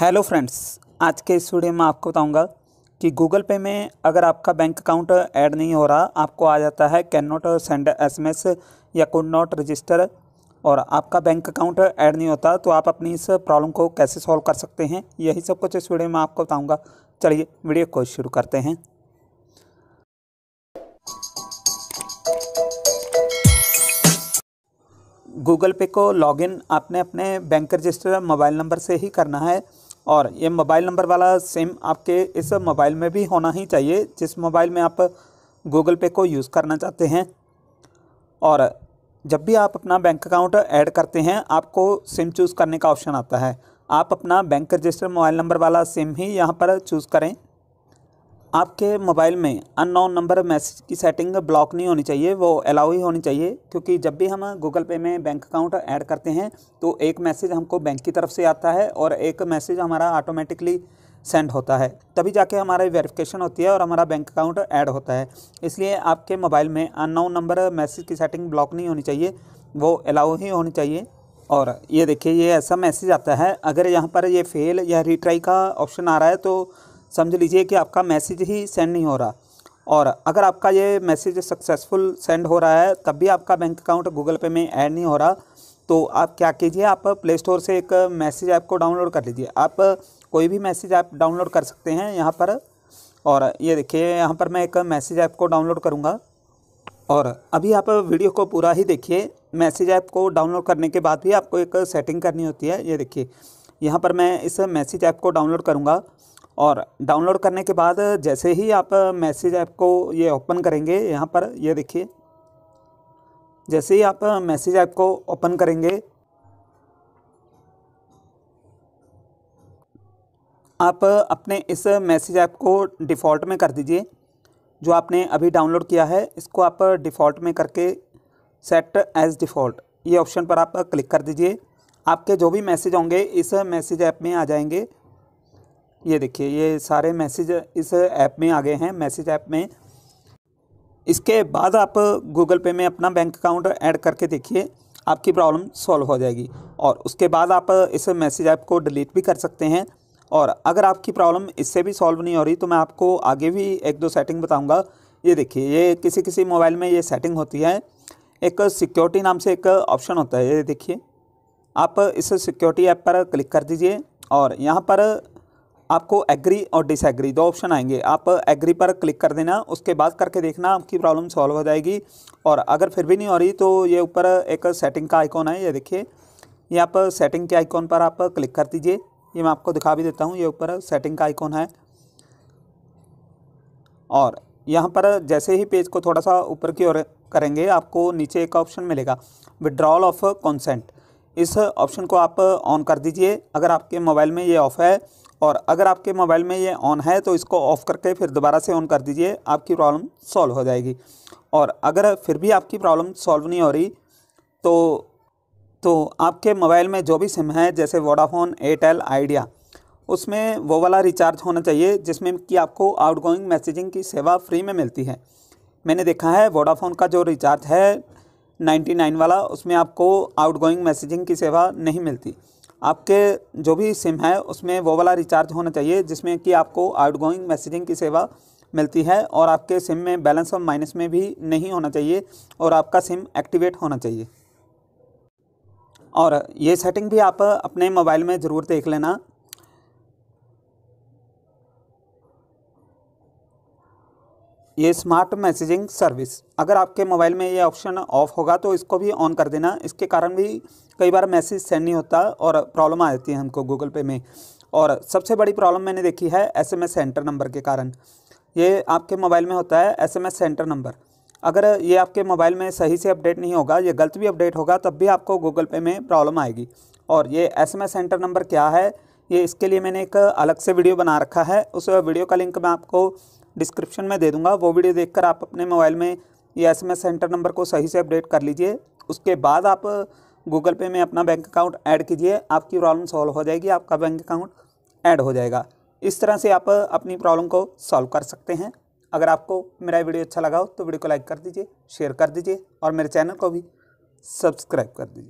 hello friends आज के इस वीडियो में आपको बताऊंगा कि गूगल पे में अगर आपका बैंक अकाउंट ऐड नहीं हो रहा आपको आ जाता है कैन नॉट सेंड एसएमएस या कुड नॉट रजिस्टर और आपका बैंक अकाउंट ऐड नहीं होता तो आप अपनी इस प्रॉब्लम को कैसे सॉल्व कर सकते हैं यही सब कुछ इस वीडियो में आपको बताऊँगा चलिए वीडियो को शुरू करते हैं गूगल पे को लॉगिन आपने अपने बैंक रजिस्टर मोबाइल नंबर से ही करना है और ये मोबाइल नंबर वाला सिम आपके इस मोबाइल में भी होना ही चाहिए जिस मोबाइल में आप गूगल पे को यूज़ करना चाहते हैं और जब भी आप अपना बैंक अकाउंट ऐड करते हैं आपको सिम चूज़ करने का ऑप्शन आता है आप अपना बैंक रजिस्टर मोबाइल नंबर वाला सिम ही यहाँ पर चूज़ करें आपके मोबाइल में अननोन नंबर मैसेज की सेटिंग ब्लॉक नहीं होनी चाहिए वो अलाउ ही होनी चाहिए क्योंकि जब भी हम गूगल पे में बैंक अकाउंट ऐड करते हैं तो एक मैसेज हमको बैंक की तरफ से आता है और एक मैसेज हमारा ऑटोमेटिकली सेंड होता है तभी जाके हमारा वेरिफिकेशन होती है और हमारा बैंक अकाउंट ऐड होता है इसलिए आपके मोबाइल में अननोन नंबर मैसेज की सेटिंग ब्लॉक नहीं होनी चाहिए वो अलाउ ही होनी चाहिए और ये देखिए ये ऐसा मैसेज आता है अगर यहाँ पर ये फेल या रिट्राई का ऑप्शन आ रहा है तो समझ लीजिए कि आपका मैसेज ही सेंड नहीं हो रहा और अगर आपका ये मैसेज सक्सेसफुल सेंड हो रहा है तब भी आपका बैंक अकाउंट गूगल पे में ऐड नहीं हो रहा तो आप क्या कीजिए आप प्ले स्टोर से एक मैसेज ऐप को डाउनलोड कर लीजिए आप कोई भी मैसेज ऐप डाउनलोड कर सकते हैं यहाँ पर और ये देखिए यहाँ पर मैं एक मैसेज ऐप को डाउनलोड करूँगा और अभी आप वीडियो को पूरा ही देखिए मैसेज ऐप को डाउनलोड करने के बाद भी आपको एक सेटिंग करनी होती है ये देखिए यहाँ पर मैं इस मैसेज ऐप को डाउनलोड करूँगा और डाउनलोड करने के बाद जैसे ही आप मैसेज ऐप को ये ओपन करेंगे यहाँ पर ये देखिए जैसे ही आप मैसेज ऐप को ओपन करेंगे आप अपने इस मैसेज ऐप को डिफ़ॉल्ट में कर दीजिए जो आपने अभी डाउनलोड किया है इसको आप डिफ़ॉल्ट में करके सेट एज़ डिफ़ॉल्ट ये ऑप्शन पर आप क्लिक कर दीजिए आपके जो भी मैसेज होंगे इस मैसेज ऐप में आ जाएंगे ये देखिए ये सारे मैसेज इस ऐप में आ गए हैं मैसेज ऐप में इसके बाद आप गूगल पे में अपना बैंक अकाउंट ऐड करके देखिए आपकी प्रॉब्लम सॉल्व हो जाएगी और उसके बाद आप इस मैसेज ऐप को डिलीट भी कर सकते हैं और अगर आपकी प्रॉब्लम इससे भी सॉल्व नहीं हो रही तो मैं आपको आगे भी एक दो सेटिंग बताऊंगा ये देखिए ये किसी किसी मोबाइल में ये सेटिंग होती है एक सिक्योरिटी नाम से एक ऑप्शन होता है ये देखिए आप इस सिक्योरिटी ऐप पर क्लिक कर दीजिए और यहाँ पर आपको एग्री और डिसएग्री दो ऑप्शन आएंगे आप एग्री पर क्लिक कर देना उसके बाद करके देखना आपकी प्रॉब्लम सॉल्व हो जाएगी और अगर फिर भी नहीं हो रही तो ये ऊपर एक सेटिंग का आइकॉन है ये देखिए ये आप सेटिंग के आइकॉन पर आप क्लिक कर दीजिए ये मैं आपको दिखा भी देता हूँ ये ऊपर सेटिंग का आइकॉन है और यहाँ पर जैसे ही पेज को थोड़ा सा ऊपर की ओर करेंगे आपको नीचे एक ऑप्शन मिलेगा विड्रॉल ऑफ कॉन्सेंट इस ऑप्शन को आप ऑन कर दीजिए अगर आपके मोबाइल में ये ऑफ़ है और अगर आपके मोबाइल में ये ऑन है तो इसको ऑफ़ करके फिर दोबारा से ऑन कर दीजिए आपकी प्रॉब्लम सॉल्व हो जाएगी और अगर फिर भी आपकी प्रॉब्लम सॉल्व नहीं हो रही तो तो आपके मोबाइल में जो भी सिम है जैसे वोडाफोन एयरटेल आइडिया उसमें वो वाला रिचार्ज होना चाहिए जिसमें कि आपको आउटगोइंग मैसेजिंग की सेवा फ्री में मिलती है मैंने देखा है वोडाफोन का जो रिचार्ज है 99 वाला उसमें आपको आउटगोइंग मैसेजिंग की सेवा नहीं मिलती आपके जो भी सिम है उसमें वो वाला रिचार्ज होना चाहिए जिसमें कि आपको आउटगोइंग मैसेजिंग की सेवा मिलती है और आपके सिम में बैलेंस और माइनस में भी नहीं होना चाहिए और आपका सिम एक्टिवेट होना चाहिए और ये सेटिंग भी आप अपने मोबाइल में ज़रूर देख लेना ये स्मार्ट मैसेजिंग सर्विस अगर आपके मोबाइल में ये ऑप्शन ऑफ होगा तो इसको भी ऑन कर देना इसके कारण भी कई बार मैसेज सेंड नहीं होता और प्रॉब्लम आ जाती है हमको गूगल पे में और सबसे बड़ी प्रॉब्लम मैंने देखी है एसएमएस सेंटर नंबर के कारण ये आपके मोबाइल में होता है एसएमएस सेंटर नंबर अगर ये आपके मोबाइल में सही से अपडेट नहीं होगा ये गलत भी अपडेट होगा तब भी आपको गूगल पे में प्रॉब्लम आएगी और ये एस सेंटर नंबर क्या है ये इसके लिए मैंने एक अलग से वीडियो बना रखा है उस वीडियो का लिंक मैं आपको डिस्क्रिप्शन में दे दूंगा वो वीडियो देखकर आप अपने मोबाइल में या एस सेंटर नंबर को सही से अपडेट कर लीजिए उसके बाद आप गूगल पे में अपना बैंक अकाउंट ऐड कीजिए आपकी प्रॉब्लम सॉल्व हो जाएगी आपका बैंक अकाउंट ऐड हो जाएगा इस तरह से आप अपनी प्रॉब्लम को सॉल्व कर सकते हैं अगर आपको मेरा वीडियो अच्छा लगा हो तो वीडियो को लाइक कर दीजिए शेयर कर दीजिए और मेरे चैनल को भी सब्सक्राइब कर दीजिए